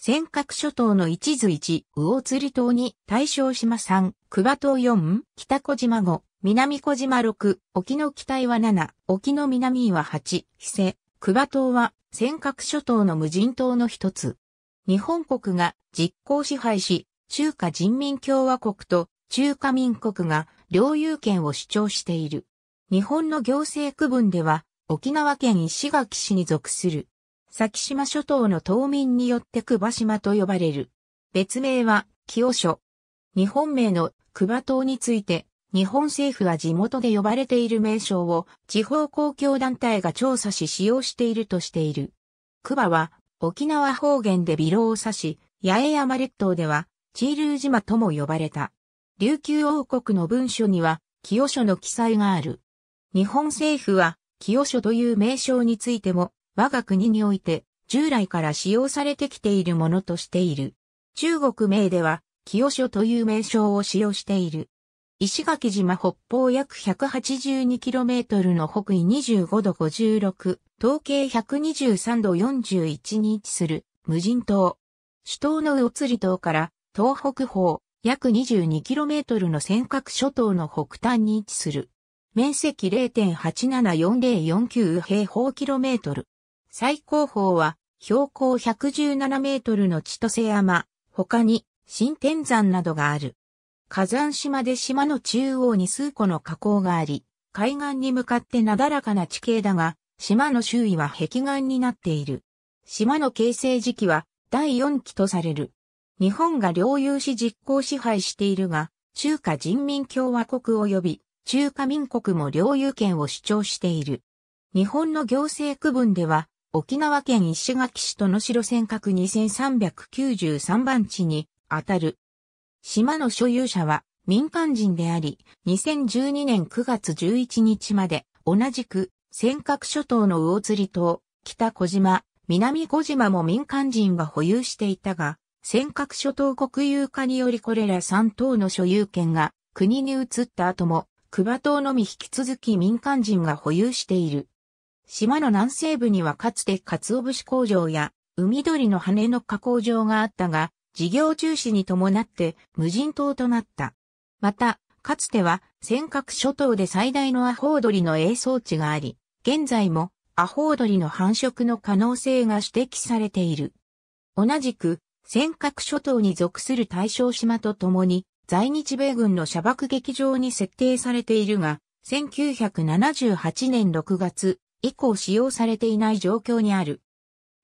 尖閣諸島の一図一、魚釣島に大正島三、久場島四、北小島五、南小島六、沖の北は七、沖の南は八、伊勢、久場島は尖閣諸島の無人島の一つ。日本国が実効支配し、中華人民共和国と中華民国が領有権を主張している。日本の行政区分では、沖縄県石垣市に属する先島諸島の島民によって久場島と呼ばれる。別名は、清所。日本名の久場島について、日本政府は地元で呼ばれている名称を地方公共団体が調査し使用しているとしている。久場は沖縄方言でビロを指し、八重山列島ではチールー島とも呼ばれた。琉球王国の文書には清書の記載がある。日本政府は清書という名称についても我が国において従来から使用されてきているものとしている。中国名では、清書という名称を使用している。石垣島北方約 182km の北緯25度56、東経123度41に位置する無人島。首都の宇釣島から東北方約 22km の尖閣諸島の北端に位置する。面積0.87404平方キロメートル。最高峰は標高117メートルの千歳山、他に新天山などがある。火山島で島の中央に数個の火口があり、海岸に向かってなだらかな地形だが、島の周囲は壁岸になっている。島の形成時期は第4期とされる。日本が領有し実行支配しているが、中華人民共和国及び中華民国も領有権を主張している。日本の行政区分では、沖縄県石垣市との城尖閣2393番地にあたる。島の所有者は民間人であり、2012年9月11日まで同じく尖閣諸島の魚釣島、北小島、南小島も民間人が保有していたが、尖閣諸島国有化によりこれら3島の所有権が国に移った後も、クバ島のみ引き続き民間人が保有している。島の南西部にはかつて鰹節工場や海鳥の羽の加工場があったが、事業中止に伴って無人島となった。また、かつては尖閣諸島で最大のアホウドリの営装地があり、現在もアホウドリの繁殖の可能性が指摘されている。同じく、尖閣諸島に属する対象島とともに、在日米軍の射爆劇場に設定されているが、1978年6月、以降使用されていない状況にある。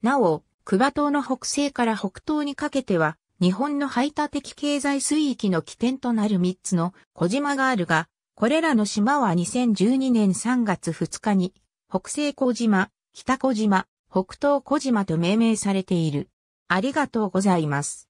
なお、クバ島の北西から北東にかけては、日本の排他的経済水域の起点となる3つの小島があるが、これらの島は2012年3月2日に、北西小島、北小島、北東小島と命名されている。ありがとうございます。